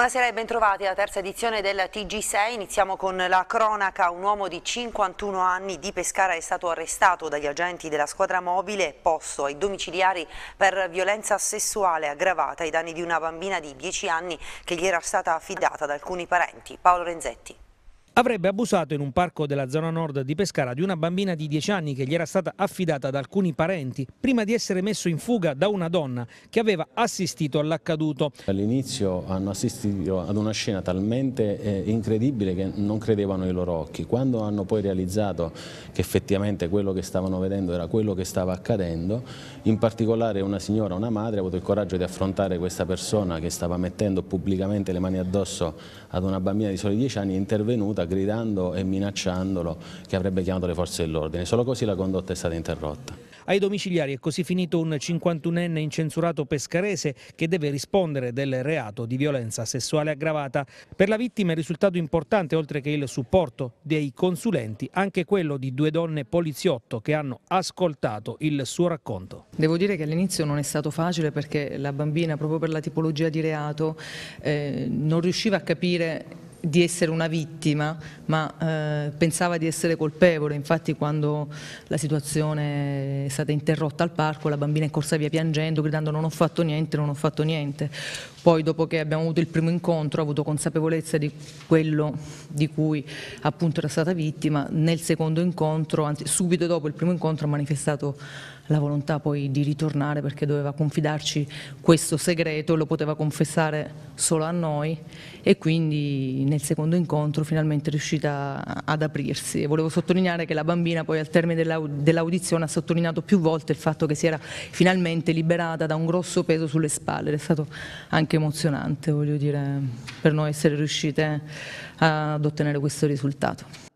Buonasera e bentrovati alla terza edizione del TG6. Iniziamo con la cronaca. Un uomo di 51 anni di Pescara è stato arrestato dagli agenti della squadra mobile e posto ai domiciliari per violenza sessuale aggravata ai danni di una bambina di 10 anni che gli era stata affidata da alcuni parenti. Paolo Renzetti avrebbe abusato in un parco della zona nord di Pescara di una bambina di 10 anni che gli era stata affidata da alcuni parenti prima di essere messo in fuga da una donna che aveva assistito all'accaduto. All'inizio hanno assistito ad una scena talmente eh, incredibile che non credevano ai loro occhi. Quando hanno poi realizzato che effettivamente quello che stavano vedendo era quello che stava accadendo, in particolare una signora, una madre, ha avuto il coraggio di affrontare questa persona che stava mettendo pubblicamente le mani addosso ad una bambina di soli 10 anni, è intervenuta gridando e minacciandolo che avrebbe chiamato le forze dell'ordine. Solo così la condotta è stata interrotta. Ai domiciliari è così finito un 51enne incensurato pescarese che deve rispondere del reato di violenza sessuale aggravata. Per la vittima è risultato importante, oltre che il supporto dei consulenti, anche quello di due donne poliziotto che hanno ascoltato il suo racconto. Devo dire che all'inizio non è stato facile perché la bambina, proprio per la tipologia di reato, eh, non riusciva a capire di essere una vittima, ma eh, pensava di essere colpevole, infatti quando la situazione è stata interrotta al parco la bambina è corsa via piangendo, gridando non ho fatto niente, non ho fatto niente. Poi dopo che abbiamo avuto il primo incontro ha avuto consapevolezza di quello di cui appunto era stata vittima, nel secondo incontro, anzi subito dopo il primo incontro ha manifestato la volontà poi di ritornare perché doveva confidarci questo segreto, lo poteva confessare solo a noi e quindi nel secondo incontro finalmente è riuscita ad aprirsi. E volevo sottolineare che la bambina poi al termine dell'audizione ha sottolineato più volte il fatto che si era finalmente liberata da un grosso peso sulle spalle è stato anche emozionante, voglio dire, per noi essere riuscite ad ottenere questo risultato.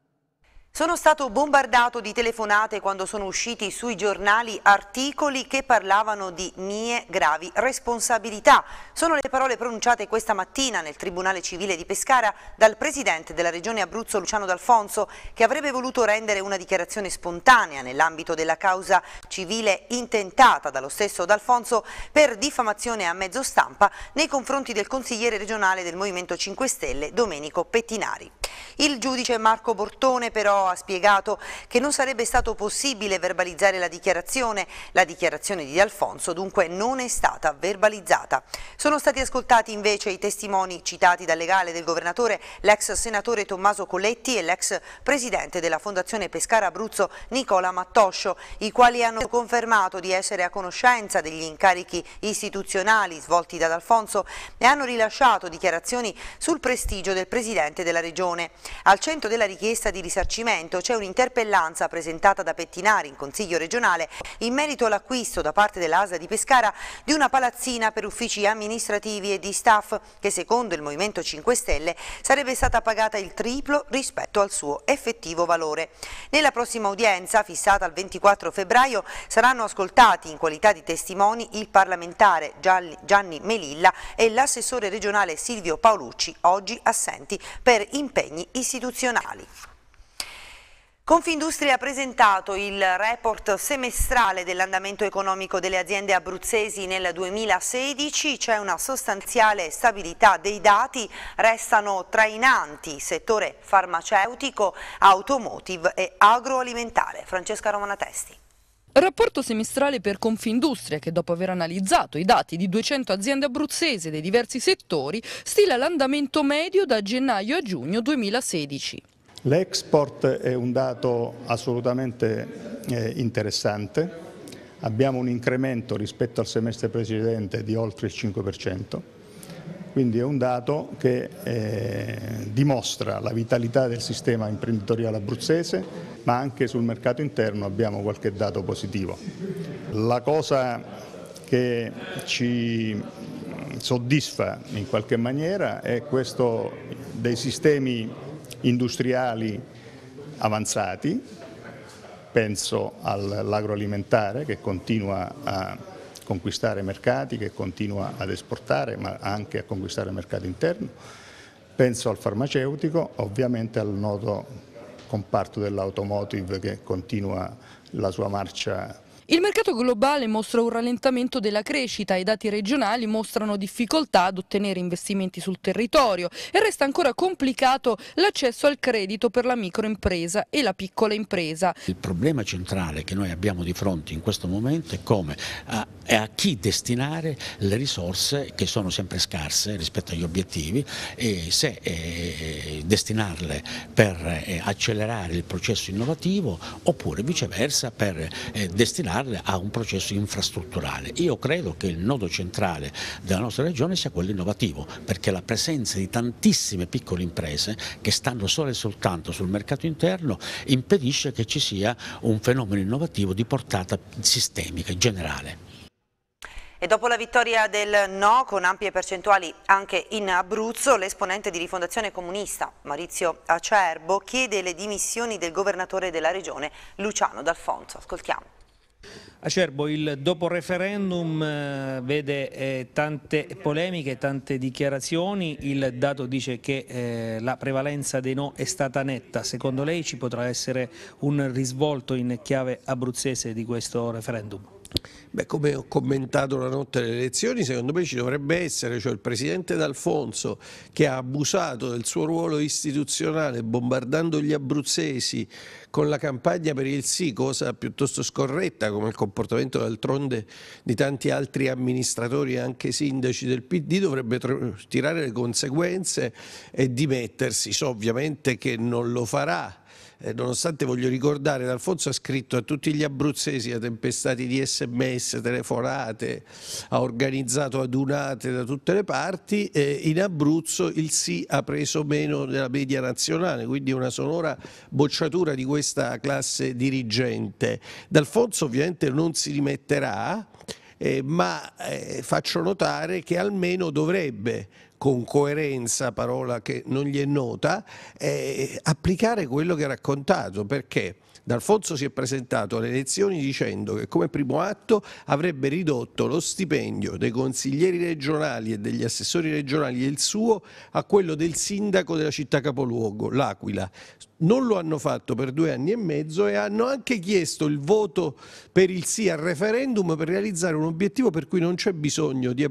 Sono stato bombardato di telefonate quando sono usciti sui giornali articoli che parlavano di mie gravi responsabilità. Sono le parole pronunciate questa mattina nel Tribunale Civile di Pescara dal Presidente della Regione Abruzzo Luciano D'Alfonso che avrebbe voluto rendere una dichiarazione spontanea nell'ambito della causa civile intentata dallo stesso D'Alfonso per diffamazione a mezzo stampa nei confronti del consigliere regionale del Movimento 5 Stelle Domenico Pettinari. Il giudice Marco Bortone però ha spiegato che non sarebbe stato possibile verbalizzare la dichiarazione. La dichiarazione di D'Alfonso dunque non è stata verbalizzata. Sono stati ascoltati invece i testimoni citati dal legale del governatore, l'ex senatore Tommaso Colletti e l'ex presidente della Fondazione Pescara Abruzzo Nicola Mattoscio, i quali hanno confermato di essere a conoscenza degli incarichi istituzionali svolti da D'Alfonso e hanno rilasciato dichiarazioni sul prestigio del presidente della regione. Al centro della richiesta di risarcimento argomento c'è un'interpellanza presentata da Pettinari in Consiglio regionale in merito all'acquisto da parte dell'ASA di Pescara di una palazzina per uffici amministrativi e di staff che secondo il Movimento 5 Stelle sarebbe stata pagata il triplo rispetto al suo effettivo valore. Nella prossima udienza, fissata al 24 febbraio, saranno ascoltati in qualità di testimoni il parlamentare Gianni Melilla e l'assessore regionale Silvio Paolucci, oggi assenti per impegni istituzionali. Confindustria ha presentato il report semestrale dell'andamento economico delle aziende abruzzesi nel 2016, c'è una sostanziale stabilità dei dati, restano trainanti settore farmaceutico, automotive e agroalimentare. Francesca Romanatesti. Rapporto semestrale per Confindustria che dopo aver analizzato i dati di 200 aziende abruzzese dei diversi settori stila l'andamento medio da gennaio a giugno 2016. L'export è un dato assolutamente eh, interessante, abbiamo un incremento rispetto al semestre precedente di oltre il 5%, quindi è un dato che eh, dimostra la vitalità del sistema imprenditoriale abruzzese, ma anche sul mercato interno abbiamo qualche dato positivo. La cosa che ci soddisfa in qualche maniera è questo dei sistemi industriali avanzati, penso all'agroalimentare che continua a conquistare mercati, che continua ad esportare ma anche a conquistare il mercato interno, penso al farmaceutico, ovviamente al noto comparto dell'automotive che continua la sua marcia il mercato globale mostra un rallentamento della crescita, i dati regionali mostrano difficoltà ad ottenere investimenti sul territorio e resta ancora complicato l'accesso al credito per la microimpresa e la piccola impresa. Il problema centrale che noi abbiamo di fronte in questo momento è come a, è a chi destinare le risorse che sono sempre scarse rispetto agli obiettivi e se eh, destinarle per eh, accelerare il processo innovativo oppure viceversa per eh, destinare avviarle a un processo infrastrutturale. Io credo che il nodo centrale della nostra regione sia quello innovativo, perché la presenza di tantissime piccole imprese che stanno solo e soltanto sul mercato interno impedisce che ci sia un fenomeno innovativo di portata sistemica e generale. E dopo la vittoria del no, con ampie percentuali anche in Abruzzo, l'esponente di rifondazione comunista Maurizio Acerbo chiede le dimissioni del governatore della regione Luciano D'Alfonso. Ascoltiamo. Acerbo, il dopo referendum eh, vede eh, tante polemiche, tante dichiarazioni, il dato dice che eh, la prevalenza dei no è stata netta, secondo lei ci potrà essere un risvolto in chiave abruzzese di questo referendum? Beh, come ho commentato la notte delle elezioni, secondo me ci dovrebbe essere, cioè il presidente D'Alfonso che ha abusato del suo ruolo istituzionale bombardando gli abruzzesi con la campagna per il sì, cosa piuttosto scorretta come il comportamento d'altronde di tanti altri amministratori e anche sindaci del PD, dovrebbe tirare le conseguenze e dimettersi. So ovviamente che non lo farà eh, nonostante voglio ricordare, D'Alfonso ha scritto a tutti gli abruzzesi, ha tempestati di sms, telefonate, ha organizzato adunate da tutte le parti, eh, in Abruzzo il sì ha preso meno della media nazionale, quindi una sonora bocciatura di questa classe dirigente. D'Alfonso ovviamente non si rimetterà, eh, ma eh, faccio notare che almeno dovrebbe con coerenza, parola che non gli è nota, eh, applicare quello che ha raccontato, perché D'Alfonso si è presentato alle elezioni dicendo che come primo atto avrebbe ridotto lo stipendio dei consiglieri regionali e degli assessori regionali e il suo a quello del sindaco della città capoluogo, l'Aquila. Non lo hanno fatto per due anni e mezzo e hanno anche chiesto il voto per il sì al referendum per realizzare un obiettivo per cui non c'è bisogno di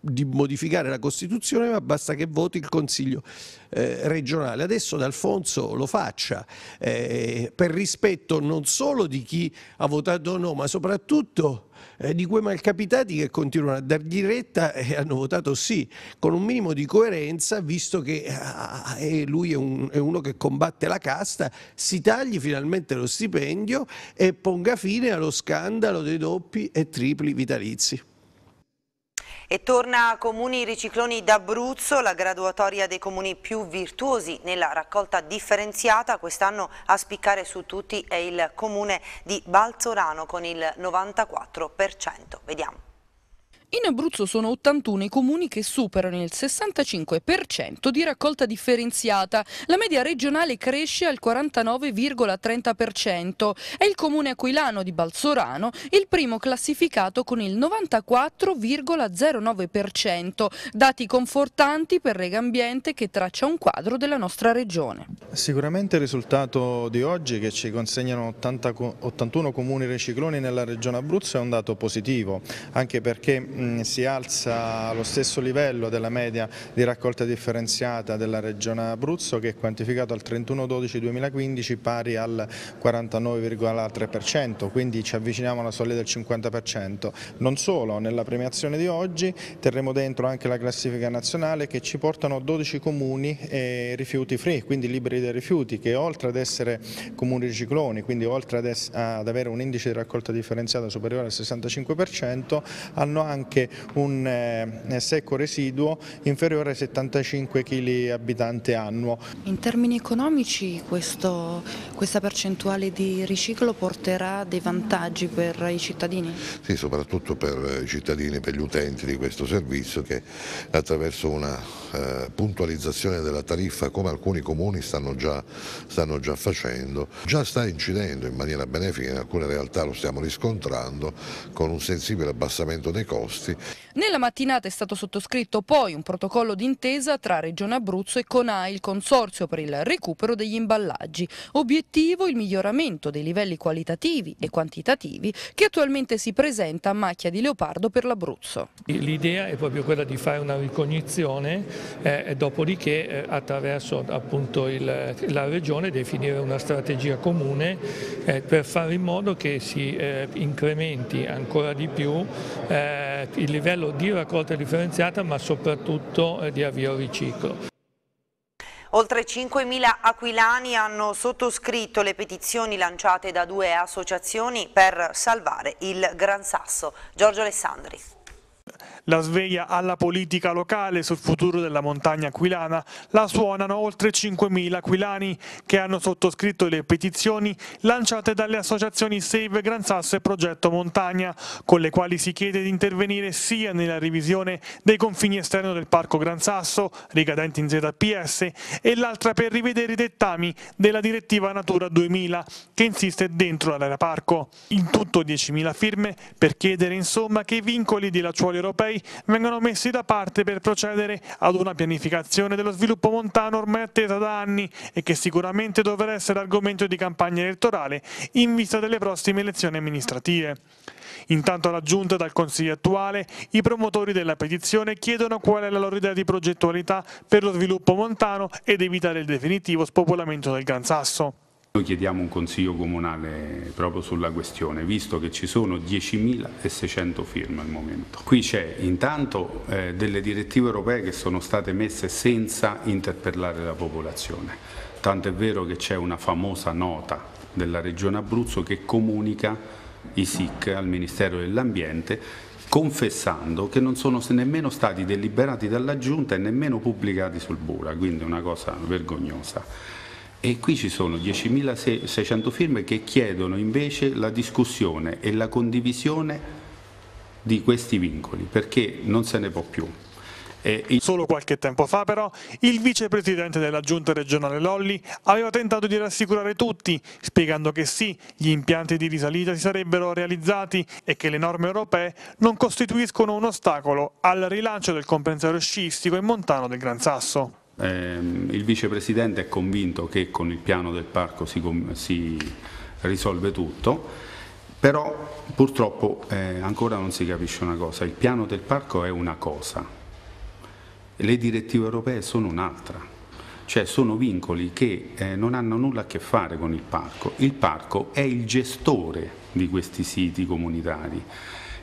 di modificare la Costituzione, ma basta che voti il Consiglio eh, regionale. Adesso D'Alfonso lo faccia, eh, per rispetto non solo di chi ha votato no, ma soprattutto eh, di quei malcapitati che continuano a dargli retta e hanno votato sì, con un minimo di coerenza, visto che ah, lui è, un, è, uno che combatte la casta, si tagli finalmente lo stipendio e ponga fine allo scandalo dei doppi e tripli vitalizi. E torna a comuni ricicloni d'Abruzzo, la graduatoria dei comuni più virtuosi nella raccolta differenziata. Quest'anno a spiccare su tutti è il comune di Balzorano con il 94%. Vediamo. In Abruzzo sono 81 i comuni che superano il 65% di raccolta differenziata. La media regionale cresce al 49,30%. È il comune aquilano di Balsorano il primo classificato con il 94,09%. Dati confortanti per Regambiente che traccia un quadro della nostra regione. Sicuramente il risultato di oggi che ci consegnano 80, 81 comuni recicloni nella regione Abruzzo è un dato positivo, anche perché Mm, si alza allo stesso livello della media di raccolta differenziata della regione Abruzzo che è quantificato al 31-12-2015 pari al 49,3%, quindi ci avviciniamo alla soglia del 50%. Non solo, nella premiazione di oggi terremo dentro anche la classifica nazionale che ci portano 12 comuni eh, rifiuti free, quindi liberi dai rifiuti, che oltre ad essere comuni cicloni, quindi oltre ad, ad avere un indice di raccolta differenziata superiore al 65%, hanno anche anche un eh, secco residuo inferiore ai 75 kg abitante annuo. In termini economici questo, questa percentuale di riciclo porterà dei vantaggi per i cittadini? Sì, soprattutto per i cittadini, per gli utenti di questo servizio che attraverso una eh, puntualizzazione della tariffa come alcuni comuni stanno già, stanno già facendo, già sta incidendo in maniera benefica, in alcune realtà lo stiamo riscontrando con un sensibile abbassamento dei costi costi. Nella mattinata è stato sottoscritto poi un protocollo d'intesa tra Regione Abruzzo e CONAI, il Consorzio per il recupero degli imballaggi. Obiettivo il miglioramento dei livelli qualitativi e quantitativi che attualmente si presenta a macchia di leopardo per l'Abruzzo. L'idea è proprio quella di fare una ricognizione eh, e dopodiché eh, attraverso appunto il, la Regione definire una strategia comune eh, per fare in modo che si eh, incrementi ancora di più eh, il livello di raccolta differenziata ma soprattutto eh, di avvio riciclo. Oltre 5.000 aquilani hanno sottoscritto le petizioni lanciate da due associazioni per salvare il Gran Sasso. Giorgio Alessandri. La sveglia alla politica locale sul futuro della montagna aquilana la suonano oltre 5.000 aquilani che hanno sottoscritto le petizioni lanciate dalle associazioni Save Gran Sasso e Progetto Montagna, con le quali si chiede di intervenire sia nella revisione dei confini esterni del Parco Gran Sasso, ricadenti in ZPS, e l'altra per rivedere i dettami della direttiva Natura 2000, che insiste dentro l'area parco. In tutto 10.000 firme per chiedere insomma che i vincoli di lacciuoli europei europei vengono messi da parte per procedere ad una pianificazione dello sviluppo montano ormai attesa da anni e che sicuramente dovrà essere argomento di campagna elettorale in vista delle prossime elezioni amministrative. Intanto alla giunta dal Consiglio attuale i promotori della petizione chiedono qual è la loro idea di progettualità per lo sviluppo montano ed evitare il definitivo spopolamento del Gran Sasso. Noi chiediamo un consiglio comunale proprio sulla questione, visto che ci sono 10.600 firme al momento. Qui c'è intanto eh, delle direttive europee che sono state messe senza interpellare la popolazione, tanto è vero che c'è una famosa nota della Regione Abruzzo che comunica i SIC al Ministero dell'Ambiente confessando che non sono nemmeno stati deliberati dalla Giunta e nemmeno pubblicati sul Bura, quindi è una cosa vergognosa. E qui ci sono 10.600 firme che chiedono invece la discussione e la condivisione di questi vincoli, perché non se ne può più. Solo qualche tempo fa però il vicepresidente della giunta regionale Lolli aveva tentato di rassicurare tutti spiegando che sì, gli impianti di risalita si sarebbero realizzati e che le norme europee non costituiscono un ostacolo al rilancio del compensario sciistico e montano del Gran Sasso. Ehm, il vicepresidente è convinto che con il piano del parco si, si risolve tutto, però purtroppo eh, ancora non si capisce una cosa, il piano del parco è una cosa, le direttive europee sono un'altra, cioè sono vincoli che eh, non hanno nulla a che fare con il parco, il parco è il gestore di questi siti comunitari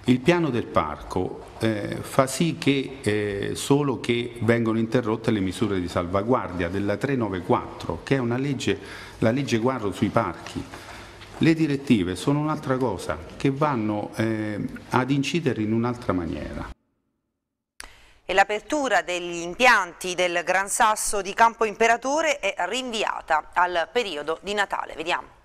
il piano del parco eh, fa sì che eh, solo che vengono interrotte le misure di salvaguardia della 394, che è una legge, la legge guardo sui parchi. Le direttive sono un'altra cosa, che vanno eh, ad incidere in un'altra maniera e l'apertura degli impianti del Gran Sasso di Campo Imperatore è rinviata al periodo di Natale. Vediamo.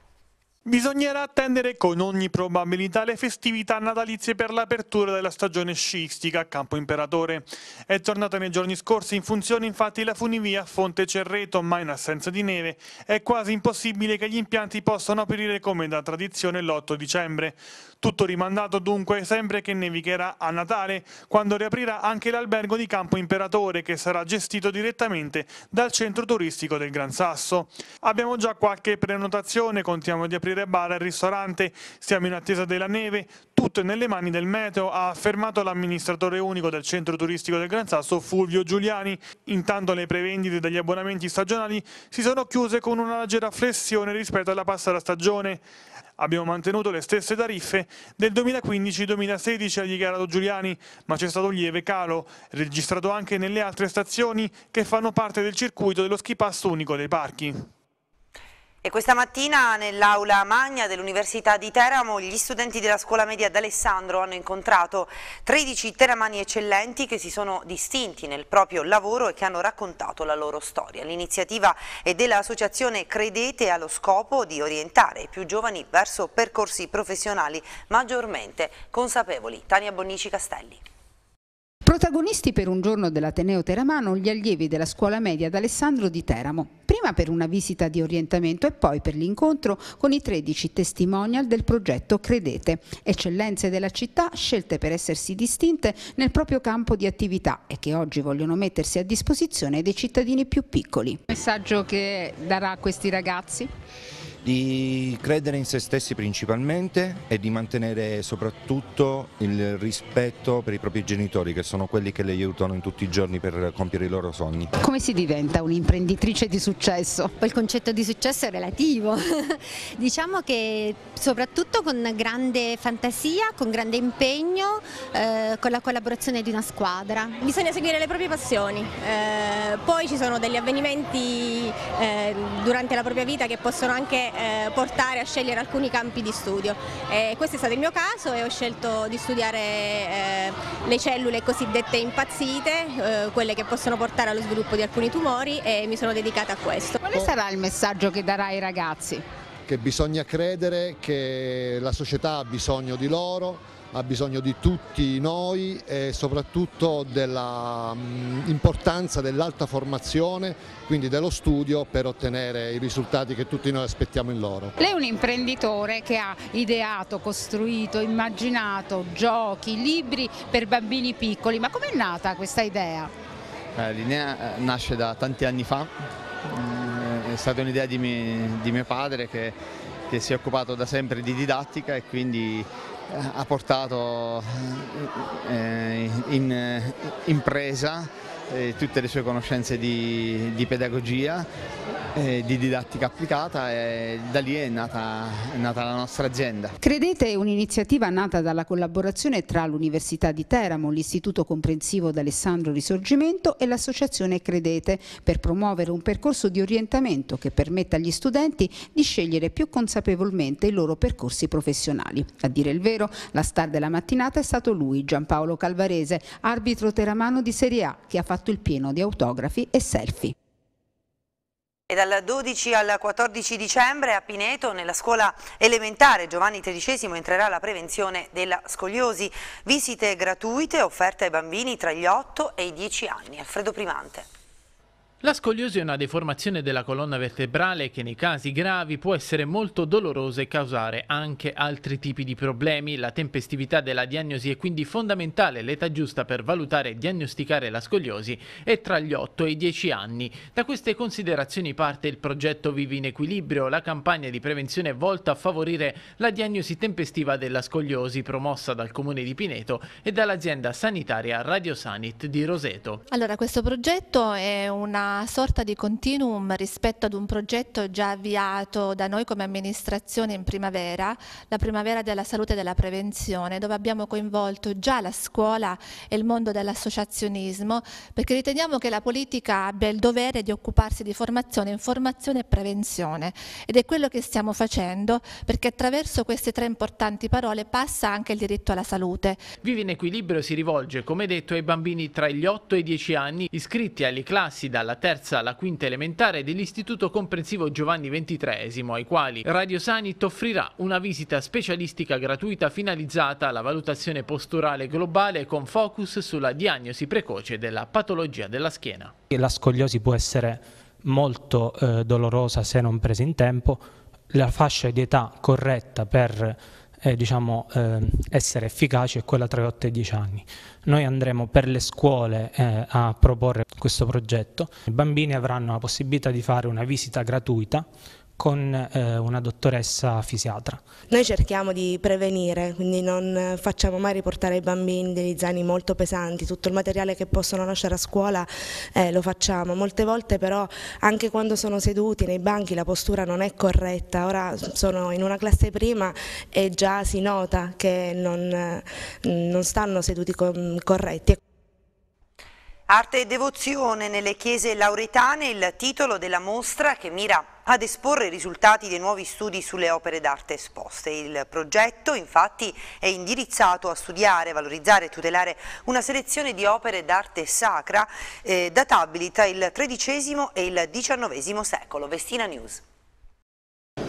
Bisognerà attendere con ogni probabilità le festività natalizie per l'apertura della stagione sciistica a Campo Imperatore. È tornata nei giorni scorsi in funzione infatti la funivia a Fonte Cerreto, ma in assenza di neve è quasi impossibile che gli impianti possano aprire come da tradizione l'8 dicembre. Tutto rimandato dunque sempre che nevicherà a Natale, quando riaprirà anche l'albergo di Campo Imperatore che sarà gestito direttamente dal centro turistico del Gran Sasso. Abbiamo già qualche prenotazione, contiamo di aprire bar e ristorante, siamo in attesa della neve, tutto è nelle mani del meteo, ha affermato l'amministratore unico del centro turistico del Gran Sasso Fulvio Giuliani. Intanto le prevendite degli abbonamenti stagionali si sono chiuse con una leggera flessione rispetto alla passata stagione. Abbiamo mantenuto le stesse tariffe del 2015-2016 ha dichiarato Giuliani, ma c'è stato un lieve calo, registrato anche nelle altre stazioni che fanno parte del circuito dello ski pass unico dei parchi. E questa mattina nell'aula magna dell'Università di Teramo gli studenti della scuola media d'Alessandro hanno incontrato 13 teramani eccellenti che si sono distinti nel proprio lavoro e che hanno raccontato la loro storia. L'iniziativa è dell'associazione Credete allo scopo di orientare i più giovani verso percorsi professionali maggiormente consapevoli. Tania Bonnici Castelli. Protagonisti per un giorno dell'Ateneo Teramano gli allievi della scuola media d'Alessandro di Teramo, prima per una visita di orientamento e poi per l'incontro con i 13 testimonial del progetto Credete, eccellenze della città scelte per essersi distinte nel proprio campo di attività e che oggi vogliono mettersi a disposizione dei cittadini più piccoli. Il messaggio che darà a questi ragazzi? di credere in se stessi principalmente e di mantenere soprattutto il rispetto per i propri genitori che sono quelli che le aiutano in tutti i giorni per compiere i loro sogni. Come si diventa un'imprenditrice di successo? Il concetto di successo è relativo, diciamo che soprattutto con grande fantasia, con grande impegno, eh, con la collaborazione di una squadra. Bisogna seguire le proprie passioni, eh, poi ci sono degli avvenimenti eh, durante la propria vita che possono anche eh, portare a scegliere alcuni campi di studio. Eh, questo è stato il mio caso e ho scelto di studiare eh, le cellule cosiddette impazzite, eh, quelle che possono portare allo sviluppo di alcuni tumori e mi sono dedicata a questo. Quale sarà il messaggio che darai ai ragazzi? che bisogna credere che la società ha bisogno di loro, ha bisogno di tutti noi e soprattutto dell'importanza mm, dell'alta formazione, quindi dello studio per ottenere i risultati che tutti noi aspettiamo in loro. Lei è un imprenditore che ha ideato, costruito, immaginato giochi, libri per bambini piccoli, ma com'è nata questa idea? Eh, L'idea eh, nasce da tanti anni fa è stata un'idea di, di, mio padre che, che si è occupato da sempre di didattica e quindi eh, ha portato eh, in, eh, impresa presa eh, tutte le sue conoscenze di, di pedagogia, eh, di didattica applicata e da lì è nata, è nata la nostra azienda. Credete è un'iniziativa nata dalla collaborazione tra l'Università di Teramo, l'Istituto Comprensivo d'Alessandro Risorgimento e l'Associazione Credete per promuovere un percorso di orientamento che permetta agli studenti di scegliere più consapevolmente i loro percorsi professionali. A dire il vero, la star della mattinata è stato lui, Giampaolo Calvarese, arbitro teramano di Serie A, che ha fatto fatto il pieno di autografi e selfie. E dal 12 al 14 dicembre a Pineto, nella scuola elementare Giovanni XIII entrerà la prevenzione della scoliosi. Visite gratuite offerte ai bambini tra gli 8 e i 10 anni. Alfredo Primante. La scoliosi è una deformazione della colonna vertebrale che nei casi gravi può essere molto dolorosa e causare anche altri tipi di problemi. La tempestività della diagnosi è quindi fondamentale. L'età giusta per valutare e diagnosticare la scoliosi è tra gli 8 e i 10 anni. Da queste considerazioni parte il progetto Vivi in Equilibrio, la campagna di prevenzione volta a favorire la diagnosi tempestiva della scoliosi promossa dal Comune di Pineto e dall'azienda sanitaria Radio Sanit di Roseto. Allora, questo progetto è una sorta di continuum rispetto ad un progetto già avviato da noi come amministrazione in primavera, la primavera della salute e della prevenzione, dove abbiamo coinvolto già la scuola e il mondo dell'associazionismo, perché riteniamo che la politica abbia il dovere di occuparsi di formazione, informazione e prevenzione ed è quello che stiamo facendo perché attraverso queste tre importanti parole passa anche il diritto alla salute. Vivi in equilibrio si rivolge, come detto, ai bambini tra gli 8 e i 10 anni iscritti alle classi dalla terza alla quinta elementare dell'Istituto Comprensivo Giovanni XXIII, ai quali Radio Sanit offrirà una visita specialistica gratuita finalizzata alla valutazione posturale globale con focus sulla diagnosi precoce della patologia della schiena. La scogliosi può essere molto eh, dolorosa se non presa in tempo, la fascia di età corretta per eh, diciamo, eh, essere efficaci è quella tra i 8 e i 10 anni. Noi andremo per le scuole eh, a proporre questo progetto, i bambini avranno la possibilità di fare una visita gratuita con eh, una dottoressa fisiatra. Noi cerchiamo di prevenire, quindi non facciamo mai riportare ai bambini degli zaini molto pesanti, tutto il materiale che possono lasciare a scuola eh, lo facciamo, molte volte però anche quando sono seduti nei banchi la postura non è corretta, ora sono in una classe prima e già si nota che non, non stanno seduti corretti. Arte e devozione nelle chiese lauritane, il titolo della mostra che mira ad esporre i risultati dei nuovi studi sulle opere d'arte esposte. Il progetto infatti è indirizzato a studiare, valorizzare e tutelare una selezione di opere d'arte sacra eh, databili tra il XIII e il XIX secolo. Vestina News.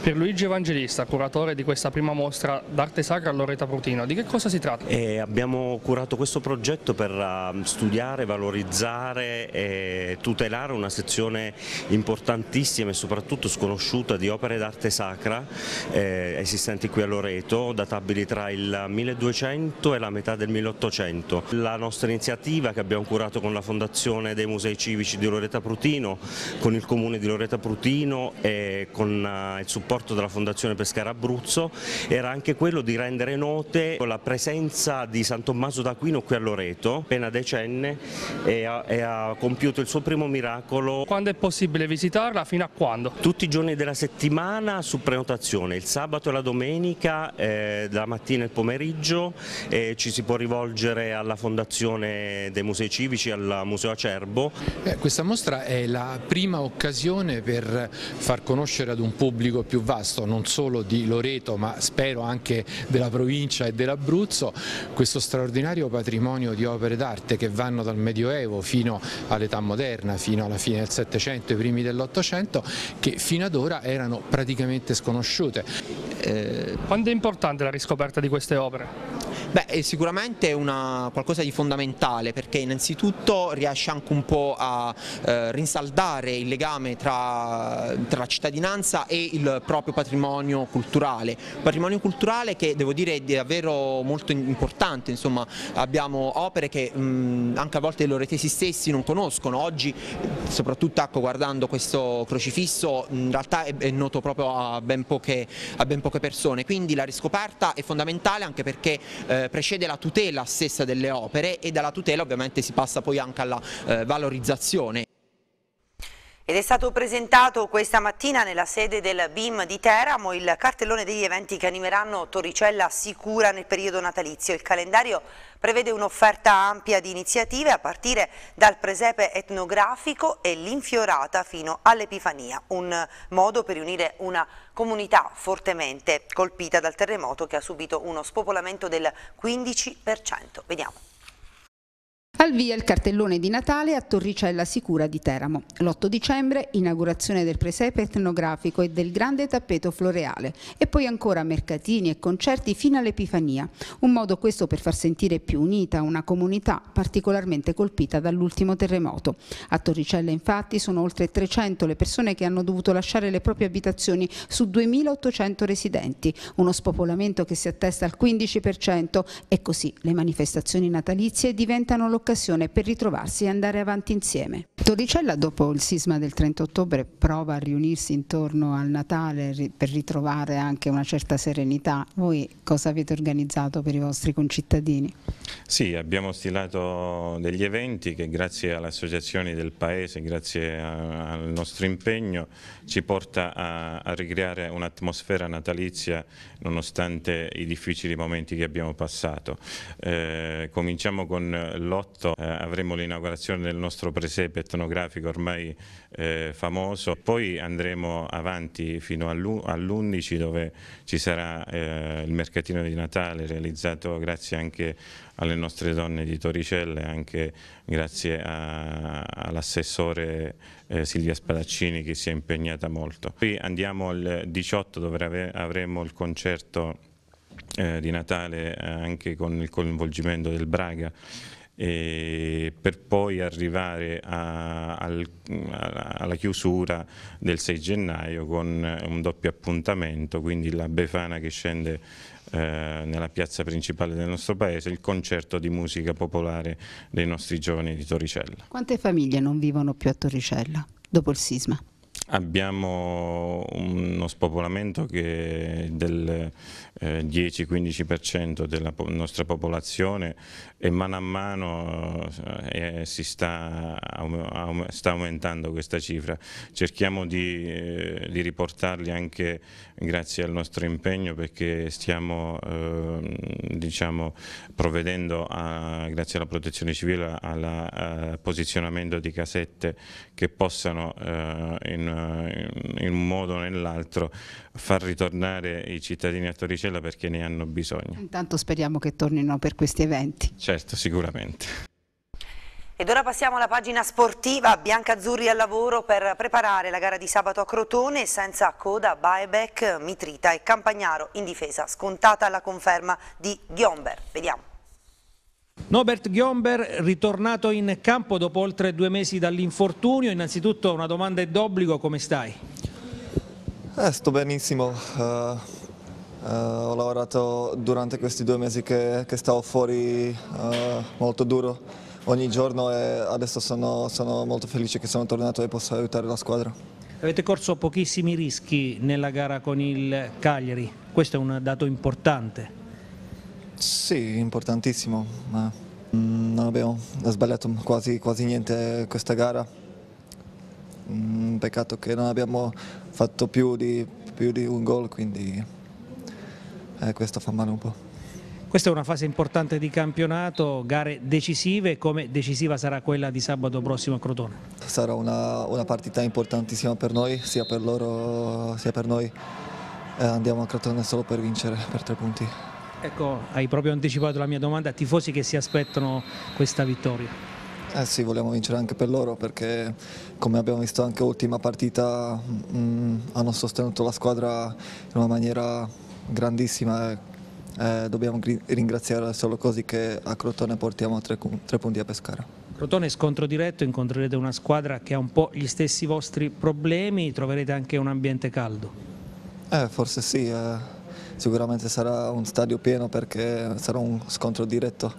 Per Luigi Evangelista, curatore di questa prima mostra d'arte sacra a Loreta Prutino, di che cosa si tratta? E eh, abbiamo curato questo progetto per ehm, studiare, valorizzare e tutelare una sezione importantissima e soprattutto sconosciuta di opere d'arte sacra eh, esistenti qui a Loreto, databili tra il 1200 e la metà del 1800. La nostra iniziativa che abbiamo curato con la Fondazione dei Musei Civici di Loreta Prutino, con il Comune di Loreta Prutino e con eh, il supporto supporto della Fondazione Pescara Abruzzo era anche quello di rendere note la presenza di San Tommaso d'Aquino qui a Loreto, appena decenne, e ha, e ha compiuto il suo primo miracolo. Quando è possibile visitarla? Fino a quando? Tutti i giorni della settimana su prenotazione, il sabato e la domenica, eh, la mattina e il pomeriggio, eh, ci si può rivolgere alla Fondazione dei Musei Civici, al Museo Acerbo. Eh, questa mostra è la prima occasione per far conoscere ad un pubblico più vasto non solo di Loreto ma spero anche della provincia e dell'Abruzzo, questo straordinario patrimonio di opere d'arte che vanno dal Medioevo fino all'età moderna, fino alla fine del Settecento, i primi dell'Ottocento, che fino ad ora erano praticamente sconosciute. Eh, quanto è importante la riscoperta di queste opere? Beh, eh, sicuramente è una, qualcosa di fondamentale perché innanzitutto riesce anche un po' a eh, rinsaldare il legame tra, tra, la cittadinanza e il proprio patrimonio culturale, patrimonio culturale che devo dire è davvero molto importante, insomma abbiamo opere che mh, anche a volte loro tesi stessi non conoscono, oggi soprattutto ecco, guardando questo crocifisso in realtà è, è noto proprio a ben, poche, a ben, poche, persone, quindi la riscoperta è fondamentale anche perché eh, eh, precede la tutela stessa delle opere e dalla tutela ovviamente si passa poi anche alla eh, valorizzazione. Ed è stato presentato questa mattina nella sede del BIM di Teramo il cartellone degli eventi che animeranno Torricella sicura nel periodo natalizio. Il calendario prevede un'offerta ampia di iniziative a partire dal presepe etnografico e l'infiorata fino all'Epifania, un modo per riunire una comunità fortemente colpita dal terremoto che ha subito uno spopolamento del 15%. Vediamo. Al via il cartellone di Natale a Torricella Sicura di Teramo. L'8 dicembre inaugurazione del presepe etnografico e del grande tappeto floreale e poi ancora mercatini e concerti fino all'Epifania. Un modo questo per far sentire più unita una comunità particolarmente colpita dall'ultimo terremoto. A Torricella infatti sono oltre 300 le persone che hanno dovuto lasciare le proprie abitazioni su 2.800 residenti, uno spopolamento che si attesta al 15% e così le manifestazioni natalizie diventano l'occasione un'occasione per ritrovarsi e andare avanti insieme. Torricella dopo il sisma del 30 ottobre prova a riunirsi intorno al Natale per ritrovare anche una certa serenità. Voi cosa avete organizzato per i vostri concittadini? Sì, abbiamo stilato degli eventi che grazie alle associazioni del Paese, grazie al nostro impegno, ci porta a, a ricreare un'atmosfera natalizia nonostante i difficili momenti che abbiamo passato. Eh, cominciamo con l'otto 18 eh, avremo l'inaugurazione del nostro presepe etnografico ormai eh, famoso, poi andremo avanti fino all'11 dove ci sarà eh, il mercatino di Natale realizzato grazie anche alle nostre donne di Torricelle, anche grazie all'assessore eh, Silvia Spadaccini che si è impegnata molto. Poi andiamo al 18 dove avremo il concerto eh, di Natale eh, anche con il coinvolgimento del Braga e per poi arrivare a, al, alla chiusura del 6 gennaio con un doppio appuntamento, quindi la Befana che scende eh, nella piazza principale del nostro paese il concerto di musica popolare dei nostri giovani di Torricella. Quante famiglie non vivono più a Torricella dopo il sisma? Abbiamo uno spopolamento che del 10-15% eh, della nostra popolazione e mano a mano eh, eh, si sta, sta aumentando questa cifra. Cerchiamo di, di, riportarli anche grazie al nostro impegno perché stiamo ehm, diciamo, provvedendo a, grazie alla protezione civile al posizionamento di casette che possano in eh, in un modo o nell'altro far ritornare i cittadini a Torricella perché ne hanno bisogno. Intanto speriamo che tornino per questi eventi. Certo, sicuramente. Ed ora passiamo alla pagina sportiva, Biancazzurri al lavoro per preparare la gara di sabato a Crotone, senza coda, Baebec, Mitrita e Campagnaro in difesa, scontata la conferma di Ghiomber. Vediamo. Norbert Ghiomber ritornato in campo dopo oltre due mesi dall'infortunio, innanzitutto una domanda è d'obbligo, come stai? Eh, sto benissimo, uh, uh, ho lavorato durante questi due mesi che, che stavo fuori uh, molto duro ogni giorno e adesso sono, sono molto felice che sono tornato e posso aiutare la squadra. Avete corso pochissimi rischi nella gara con il Cagliari, questo è un dato importante. Sì, importantissimo, ma mm, non abbiamo sbagliato quasi, quasi niente questa gara. Mm, peccato che non abbiamo fatto più di, più di un gol, quindi eh, questo fa male un po'. Questa è una fase importante di campionato, gare decisive, come decisiva sarà quella di sabato prossimo a Crotone? Sarà una, una partita importantissima per noi, sia per loro sia per noi. Eh, andiamo a Crotone solo per vincere per tre punti. Ecco, hai proprio anticipato la mia domanda, tifosi che si aspettano questa vittoria? Eh sì, vogliamo vincere anche per loro perché come abbiamo visto anche l'ultima partita mh, mm, hanno sostenuto la squadra in una maniera grandissima e eh, dobbiamo ringraziare solo così che a Crotone portiamo tre, tre punti a Pescara. Crotone scontro diretto, incontrerete una squadra che ha un po' gli stessi vostri problemi, troverete anche un ambiente caldo. Eh, forse sì. Eh sicuramente sarà un stadio pieno perché sarà un scontro diretto.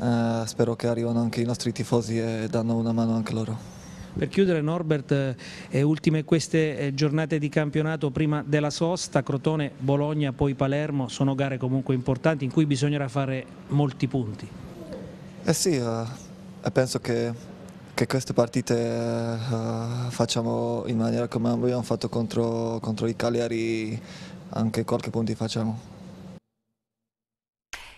Eh, spero che arrivano anche i nostri tifosi e danno una mano anche loro. Per chiudere Norbert, eh, ultime queste eh, giornate di campionato prima della sosta, Crotone, Bologna, poi Palermo, sono gare comunque importanti in cui bisognerà fare molti punti. Eh sì, eh, penso che, che, queste partite eh, facciamo in maniera come abbiamo fatto contro, contro i Cagliari anche qualche punti facciamo.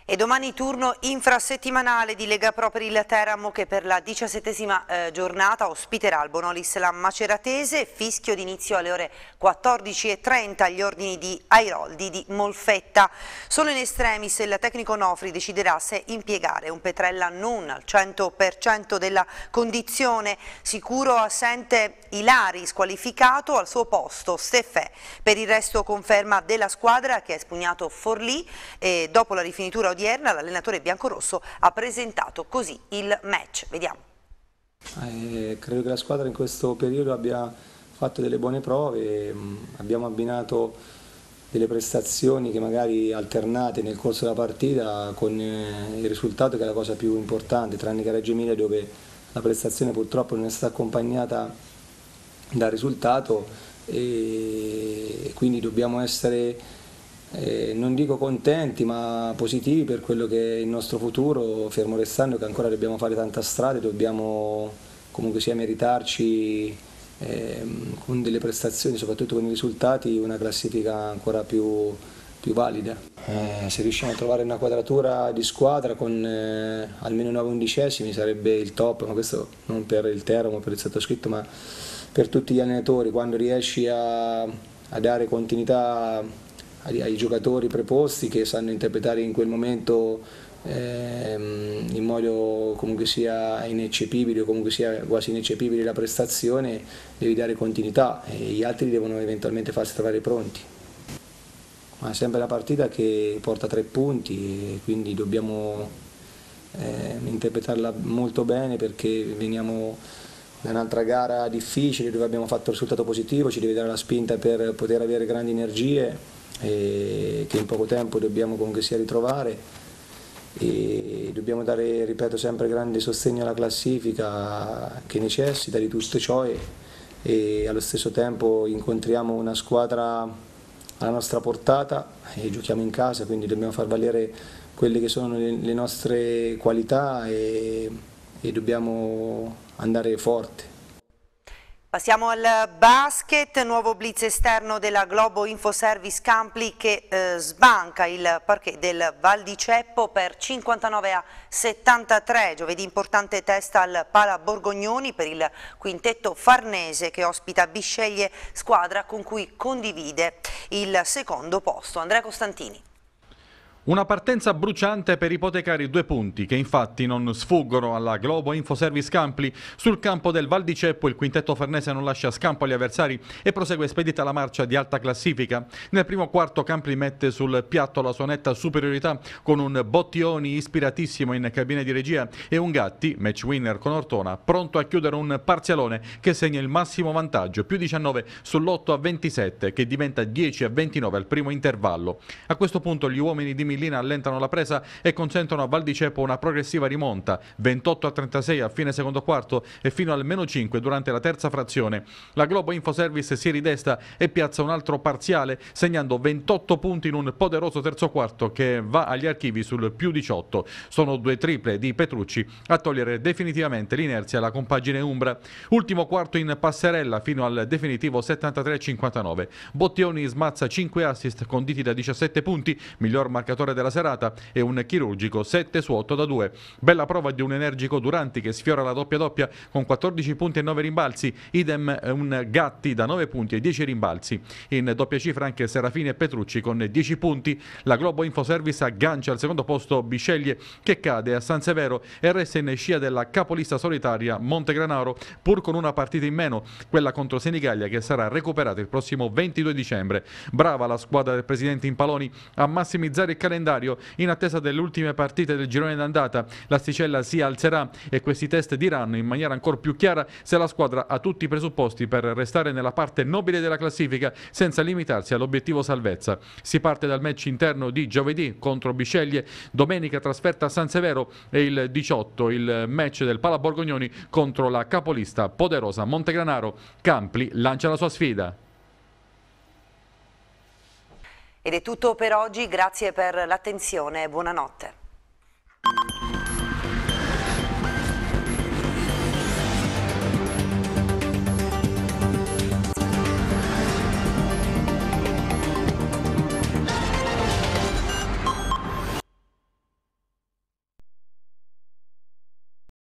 E domani turno infrasettimanale di Lega Pro per il Teramo che per la diciassettesima eh, giornata ospiterà al Bonolis la Maceratese, fischio d'inizio alle ore 14.30 agli ordini di Airoldi di Molfetta. Solo in estremis il tecnico Nofri deciderà se impiegare un Petrella non al 100% della condizione, sicuro assente Ilari squalificato al suo posto Steffè. Per il resto conferma della squadra che ha espugnato Forlì e dopo la rifinitura odierna l'allenatore biancorosso ha presentato così il match. Vediamo. Eh, credo che la squadra in questo periodo abbia fatto delle buone prove, mm, abbiamo abbinato delle prestazioni che magari alternate nel corso della partita con eh, il risultato che è la cosa più importante, tranne che Reggio Emilia dove la prestazione purtroppo non è stata accompagnata dal risultato e quindi dobbiamo essere eh, non dico contenti ma positivi per quello che è il nostro futuro, fermo restando che ancora dobbiamo fare tanta strada e dobbiamo comunque sia meritarci eh, con delle prestazioni, soprattutto con i risultati, una classifica ancora più, più valida. Eh, se riusciamo a trovare una quadratura di squadra con eh, almeno 9 undicesimi sarebbe il top, ma questo non per il termo, per il sottoscritto, ma per tutti gli allenatori, quando riesci a, a dare continuità ai, ai giocatori preposti che sanno interpretare in quel momento ehm, in modo comunque sia ineccepibile o comunque sia quasi ineccepibile la prestazione, devi dare continuità e gli altri devono eventualmente farsi trovare pronti. Ma è sempre la partita che porta tre punti e quindi dobbiamo eh, interpretarla molto bene perché veniamo da un'altra gara difficile dove abbiamo fatto il risultato positivo, ci deve dare la spinta per poter avere grandi energie che in poco tempo dobbiamo comunque sia ritrovare e dobbiamo dare, ripeto, sempre grande sostegno alla classifica che necessita di tutto ciò cioè, e, e allo stesso tempo incontriamo una squadra alla nostra portata e giochiamo in casa, quindi dobbiamo far valere quelle che sono le, le nostre qualità e, e dobbiamo andare forte. Passiamo al basket, nuovo blitz esterno della Globo Info Service Campli che eh, sbanca il parquet del Val di Ceppo per 59 a 73. Giovedì importante testa al Pala Borgognoni per il quintetto farnese che ospita Bisceglie, squadra con cui condivide il secondo posto. Andrea Costantini. Una partenza bruciante per ipotecare i due punti che infatti non sfuggono alla Globo Info Service Campli. Sul campo del Val di Ceppo il quintetto farnese non lascia scampo agli avversari e prosegue spedita la marcia di alta classifica. Nel primo quarto Campli mette sul piatto la sua netta superiorità con un Bottioni ispiratissimo in cabina di regia e un Gatti, match winner con Ortona, pronto a chiudere un parzialone che segna il massimo vantaggio, più 19 sull'8 a 27 che diventa 10 a 29 al primo intervallo. A questo punto gli uomini di Milano Avellina allentano la presa e consentono a Val di Cepo una progressiva rimonta, 28 a 36 a fine secondo quarto e fino al meno 5 durante la terza frazione. La Globo Infoservice si ridesta e piazza un altro parziale, segnando 28 punti in un poderoso terzo quarto che va agli archivi sul più 18. Sono due triple di Petrucci a togliere definitivamente l'inerzia alla compagine Umbra. Ultimo quarto in passerella fino al definitivo 73-59. Bottioni smazza 5 assist conditi da 17 punti, miglior marcatore giocatore della serata e un chirurgico 7 su 8 da 2. Bella prova di un energico Duranti che sfiora la doppia doppia con 14 punti e 9 rimbalzi, idem eh, un Gatti da 9 punti e 10 rimbalzi. In doppia cifra anche Serafini e Petrucci con 10 punti. La Globo Info Service aggancia al secondo posto Bisceglie che cade a San Severo e resta in scia della capolista solitaria Montegranaro pur con una partita in meno, quella contro Senigallia che sarà recuperata il prossimo 22 dicembre. Brava la squadra del presidente Impaloni a massimizzare il calendario calendario in attesa delle ultime partite del girone d'andata. L'asticella si alzerà e questi test diranno in maniera ancora più chiara se la squadra ha tutti i presupposti per restare nella parte nobile della classifica senza limitarsi all'obiettivo salvezza. Si parte dal match interno di giovedì contro Bisceglie, domenica trasferta a San Severo e il 18 il match del Pala Borgognoni contro la capolista poderosa Montegranaro. Campli lancia la sua sfida. Ed è tutto per oggi, grazie per l'attenzione e buonanotte.